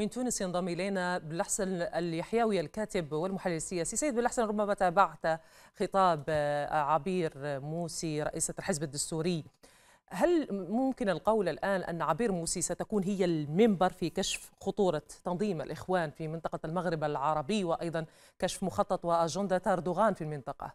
من تونس ينضم إلينا بلحسن اليحيوي الكاتب والمحلل السياسي سيد بلحسن ربما تابعت خطاب آه، عبير موسي رئيسة الحزب الدستوري هل ممكن القول الآن أن عبير موسي ستكون هي المنبر في كشف خطورة تنظيم الإخوان في منطقة المغرب العربي وأيضا كشف مخطط وأجندة أردوغان في المنطقة؟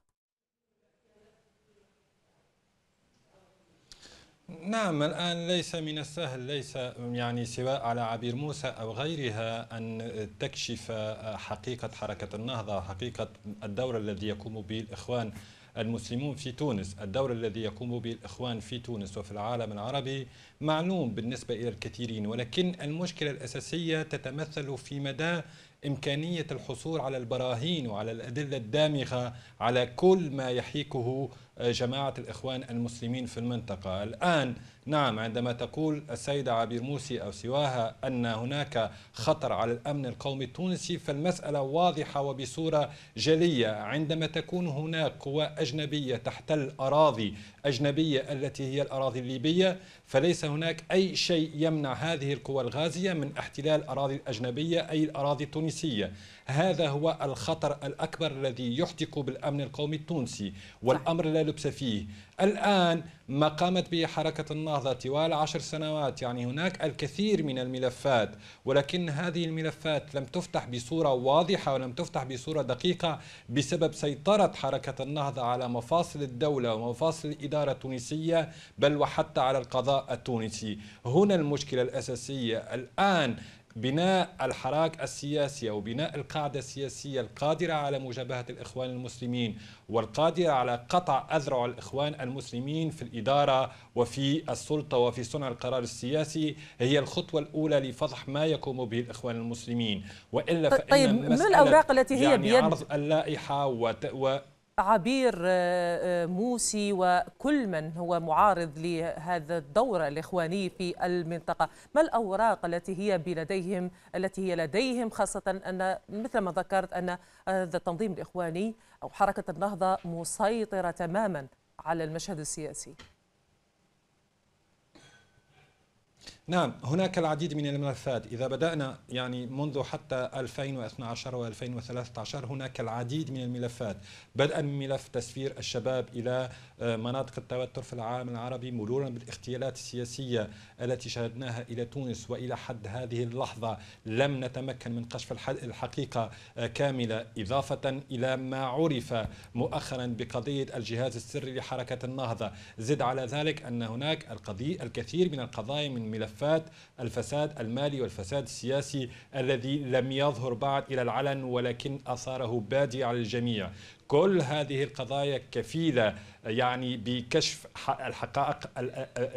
نعم الآن ليس من السهل ليس يعني سواء على عبير موسى أو غيرها أن تكشف حقيقة حركة النهضة حقيقة الدور الذي يقوم به الإخوان المسلمون في تونس الدور الذي يقوم به الإخوان في تونس وفي العالم العربي معلوم بالنسبة إلى الكثيرين ولكن المشكلة الأساسية تتمثل في مدى إمكانية الحصول على البراهين وعلى الأدلة الدامغة على كل ما يحيكه جماعة الإخوان المسلمين في المنطقة الآن نعم عندما تقول السيدة عبير موسي أو سواها أن هناك خطر على الأمن القومي التونسي فالمسألة واضحة وبصورة جلية عندما تكون هناك قوى أجنبية تحتل أراضي أجنبية التي هي الأراضي الليبية فليس هناك أي شيء يمنع هذه القوى الغازية من احتلال الأراضي الأجنبية أي الأراضي التونسية هذا هو الخطر الأكبر الذي يحدق بالأمن القومي التونسي والأمر الذي لبس فيه الآن ما قامت به حركة النهضة طوال عشر سنوات يعني هناك الكثير من الملفات ولكن هذه الملفات لم تفتح بصورة واضحة ولم تفتح بصورة دقيقة بسبب سيطرة حركة النهضة على مفاصل الدولة ومفاصل الإدارة التونسية بل وحتى على القضاء التونسي هنا المشكلة الأساسية الآن بناء الحراك السياسي أو بناء القاعدة السياسية القادرة على مجابهة الإخوان المسلمين والقادرة على قطع أذرع الإخوان المسلمين في الإدارة وفي السلطة وفي صنع القرار السياسي هي الخطوة الأولى لفضح ما يقوم به الإخوان المسلمين وإلا طيب، فإن طيب ما الأوراق التي هي يعني بيد عرض اللائحة وت... و... عبير آه، آه، موسي وكل من هو معارض لهذا الدور الإخواني في المنطقة ما الأوراق التي هي بلديهم التي هي لديهم خاصة أن مثل ما ذكرت أن هذا التنظيم الإخواني أو حركة النهضة مسيطرة تماما على المشهد السياسي نعم هناك العديد من الملفات إذا بدأنا يعني منذ حتى 2012 و 2013 هناك العديد من الملفات بدءا من ملف تسفير الشباب إلى آه، مناطق التوتر في العالم العربي مرورا بالاغتيالات السياسية التي شهدناها إلى تونس وإلى حد هذه اللحظة لم نتمكن من كشف الحقيقة آه، كاملة إضافة إلى ما عرف مؤخرا بقضية الجهاز السري لحركة النهضة زد على ذلك أن هناك القضية الكثير من القضايا من ملف ملفات الفساد المالي والفساد السياسي الذي لم يظهر بعد إلى العلن ولكن أثاره بادي على الجميع كل هذه القضايا كفيله يعني بكشف الحقائق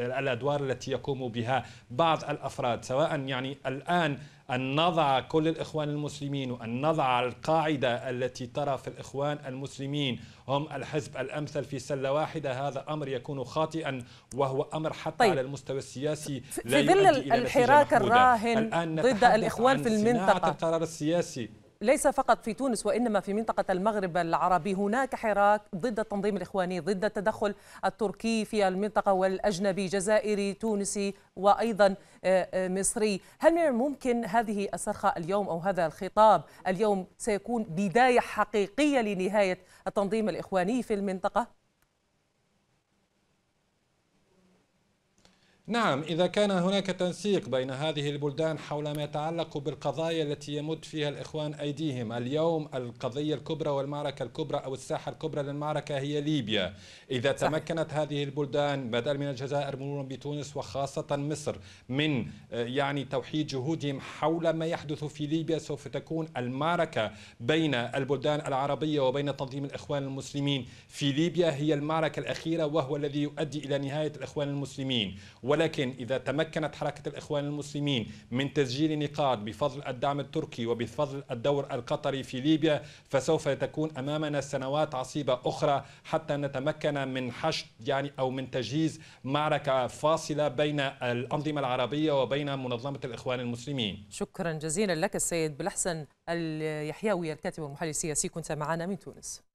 الادوار التي يقوم بها بعض الافراد سواء يعني الان أن نضع كل الإخوان المسلمين وأن نضع القاعدة التي ترى في الإخوان المسلمين هم الحزب الأمثل في سلة واحدة هذا أمر يكون خاطئا وهو أمر حتى طيب. على المستوى السياسي في ظل الحراك الراهن ضد الإخوان في المنطقة القرار السياسي ليس فقط في تونس وإنما في منطقة المغرب العربي هناك حراك ضد التنظيم الإخواني ضد التدخل التركي في المنطقة والأجنبي جزائري تونسي وأيضا آه، آه، مصري هل من الممكن هذه الصرخة اليوم أو هذا الخطاب اليوم سيكون بداية حقيقية لنهاية التنظيم الإخواني في المنطقة؟ نعم إذا كان هناك تنسيق بين هذه البلدان حول ما يتعلق بالقضايا التي يمد فيها الإخوان أيديهم اليوم القضية الكبرى والمعركة الكبرى أو الساحة الكبرى للمعركة هي ليبيا إذا صح. تمكنت هذه البلدان بدل من الجزائر مرورا بتونس وخاصة مصر من آه، يعني توحيد جهودهم حول ما يحدث في ليبيا سوف تكون المعركة بين البلدان العربية وبين تنظيم الإخوان المسلمين في ليبيا هي المعركة الأخيرة وهو الذي يؤدي إلى نهاية الإخوان المسلمين ولكن إذا تمكنت حركة الإخوان المسلمين من تسجيل نقاط بفضل الدعم التركي وبفضل الدور القطري في ليبيا فسوف تكون أمامنا سنوات عصيبة أخرى حتى نتمكن من حشد يعني أو من تجهيز معركة فاصلة بين الأنظمة العربية وبين منظمة الإخوان المسلمين شكرا جزيلا لك السيد بلحسن اليحياوي الكاتب والمحلل السياسي كنت معنا من تونس